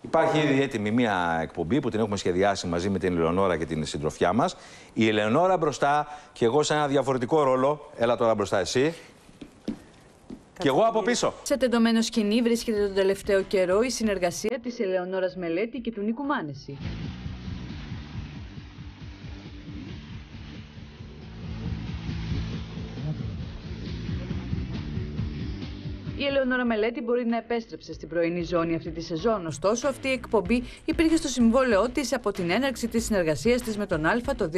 Υπάρχει ήδη έτοιμη μια εκπομπή που την έχουμε σχεδιάσει μαζί με την Ελεονόρα και την συντροφιά μας. Η Ελεονόρα μπροστά και εγώ σε ένα διαφορετικό ρόλο. Έλα τώρα μπροστά εσύ. Και εγώ από πίσω. Σε τεντωμένο σκηνή βρίσκεται τον τελευταίο καιρό η συνεργασία της Ελεονόρας Μελέτη και του Νίκου Μάνεση. Η Ελεονόρα Μελέτη μπορεί να επέστρεψε στην πρωινή ζώνη αυτή τη σεζόν. Ωστόσο, αυτή η εκπομπή υπήρχε στο συμβόλαιό της από την έναρξη της συνεργασίας της με τον Α το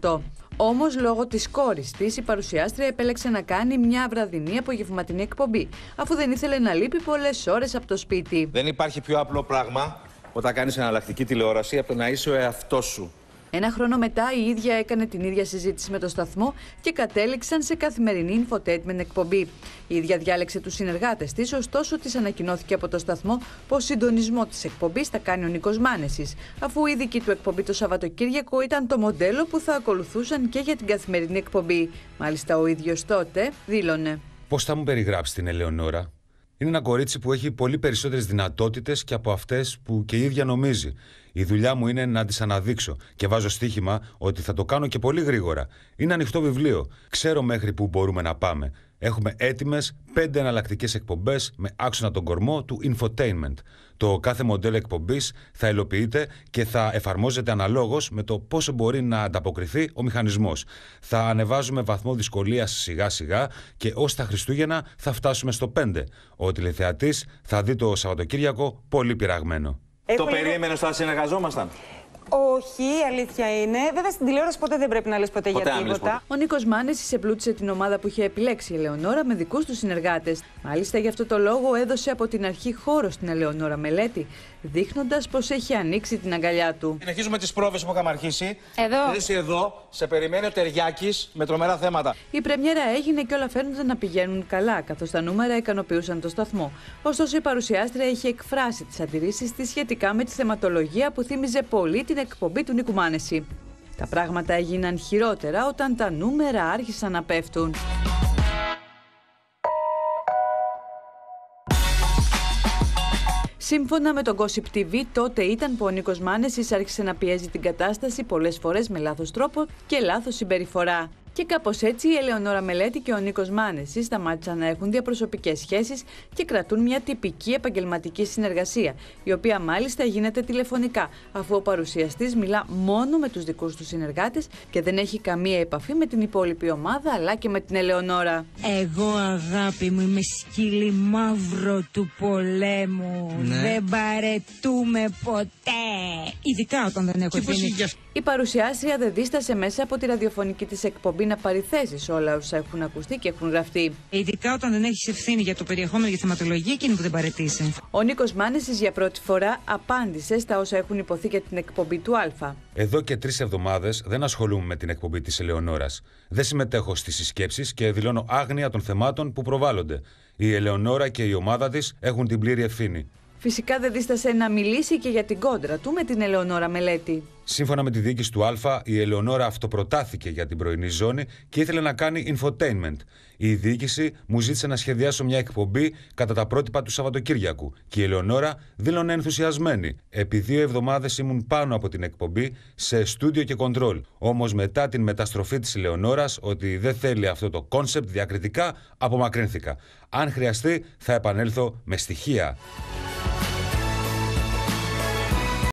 2018. Όμως, λόγω της κόρης της, η παρουσιάστρια επέλεξε να κάνει μια βραδινή απογευματινή εκπομπή, αφού δεν ήθελε να λείπει πολλές ώρες από το σπίτι. Δεν υπάρχει πιο απλό πράγμα όταν κάνεις εναλλακτική τηλεόραση από το να είσαι ο εαυτός σου. Ένα χρόνο μετά η ίδια έκανε την ίδια συζήτηση με το σταθμό και κατέληξαν σε καθημερινή infotainment εκπομπή. Η ίδια διάλεξε τους συνεργάτες της, ωστόσο της ανακοινώθηκε από το σταθμό πως συντονισμό της εκπομπής θα κάνει ο Νίκος Μάνεσης, αφού η δική του εκπομπή το Σαββατοκύριακο ήταν το μοντέλο που θα ακολουθούσαν και για την καθημερινή εκπομπή. Μάλιστα ο ίδιος τότε δήλωνε. Πώς θα μου περιγράψει την Ελεονόρα, είναι ένα κορίτσι που έχει πολύ περισσότερες δυνατότητες και από αυτές που και η ίδια νομίζει. Η δουλειά μου είναι να τις αναδείξω και βάζω στοίχημα ότι θα το κάνω και πολύ γρήγορα. Είναι ανοιχτό βιβλίο. Ξέρω μέχρι που μπορούμε να πάμε έχουμε έτοιμες πέντε εναλλακτικές εκπομπές με άξονα τον κορμό του infotainment. Το κάθε μοντέλο εκπομπής θα υλοποιείται και θα εφαρμόζεται αναλόγως με το πόσο μπορεί να ανταποκριθεί ο μηχανισμός. Θα ανεβάζουμε βαθμό δυσκολίας σιγά-σιγά και ως τα Χριστούγεννα θα φτάσουμε στο 5. Ο τηλεθεατής θα δει το Σαββατοκύριακο πολύ πειραγμένο. το περίμενε όταν συνεργαζόμασταν. Όχι, η αλήθεια είναι. Βέβαια στην τηλεόραση ποτέ δεν πρέπει να λες ποτέ, για τίποτα. Ο Νίκος Μάνε εισεπλούτησε την ομάδα που είχε επιλέξει η Ελεονόρα με δικούς τους συνεργάτες. Μάλιστα γι' αυτό το λόγο έδωσε από την αρχή χώρο στην Ελεονόρα Μελέτη, δείχνοντας πως έχει ανοίξει την αγκαλιά του. Συνεχίζουμε τις πρόβες που είχαμε αρχίσει. Εδώ. Είσαι εδώ, σε περιμένει ο Τεριάκης με τρομερά θέματα. Η πρεμιέρα έγινε και όλα φαίνονταν να πηγαίνουν καλά, καθώς τα νούμερα ικανοποιούσαν το σταθμό. Ωστόσο η παρουσιάστρια είχε εκφράσει τις αντιρρήσεις της σχετικά με τη θεματολογία που θύμιζε πολύ την εκπομπή του Νίκου Μάνεση. Τα πράγματα έγιναν χειρότερα όταν τα νούμερα άρχισαν να πέφτουν. Σύμφωνα με τον Gossip TV, τότε ήταν που ο Νίκος Μάνεσης άρχισε να πιέζει την κατάσταση πολλές φορές με λάθος τρόπο και λάθος συμπεριφορά. Και κάπως έτσι η Ελεονόρα Μελέτη και ο Νίκος Μάνεση σταμάτησαν να έχουν διαπροσωπικές σχέσεις και κρατούν μια τυπική επαγγελματική συνεργασία, η οποία μάλιστα γίνεται τηλεφωνικά, αφού ο παρουσιαστής μιλά μόνο με τους δικούς του συνεργάτες και δεν έχει καμία επαφή με την υπόλοιπη ομάδα αλλά και με την Ελεονόρα. Εγώ αγάπη μου είμαι σκύλι μαύρο του πολέμου. Ναι. Δεν παρετούμε ποτέ ειδικά όταν δεν έχω ευθύνη. Η παρουσιάστρια δεν δίστασε μέσα από τη ραδιοφωνική της εκπομπή να πάρει θέση σε όλα όσα έχουν ακουστεί και έχουν γραφτεί. Ε, ειδικά όταν δεν έχεις ευθύνη για το περιεχόμενο και θεματολογία, εκείνη που δεν παρετήσει. Ο Νίκος Μάνεση για πρώτη φορά απάντησε στα όσα έχουν υποθεί για την εκπομπή του Α. Εδώ και τρεις εβδομάδες δεν ασχολούμαι με την εκπομπή της Ελεονόρας. Δεν συμμετέχω στις συσκέψεις και δηλώνω άγνοια των θεμάτων που προβάλλονται. Η Ελεονόρα και η ομάδα της έχουν την πλήρη ευθύνη. Φυσικά δεν δίστασε να μιλήσει και για την κόντρα του με την Ελεονόρα Μελέτη. Σύμφωνα με τη διοίκηση του Α, η Ελεονόρα αυτοπροτάθηκε για την πρωινή ζώνη και ήθελε να κάνει infotainment. Η διοίκηση μου ζήτησε να σχεδιάσω μια εκπομπή κατά τα πρότυπα του Σαββατοκύριακου και η Ελεονόρα δήλωνε ενθουσιασμένη. Επί δύο εβδομάδες ήμουν πάνω από την εκπομπή σε στούντιο και κοντρόλ. Όμως μετά την μεταστροφή της Ελεονόρας ότι δεν θέλει αυτό το κόνσεπτ διακριτικά, απομακρύνθηκα. Αν χρειαστεί, θα επανέλθω με στοιχεία.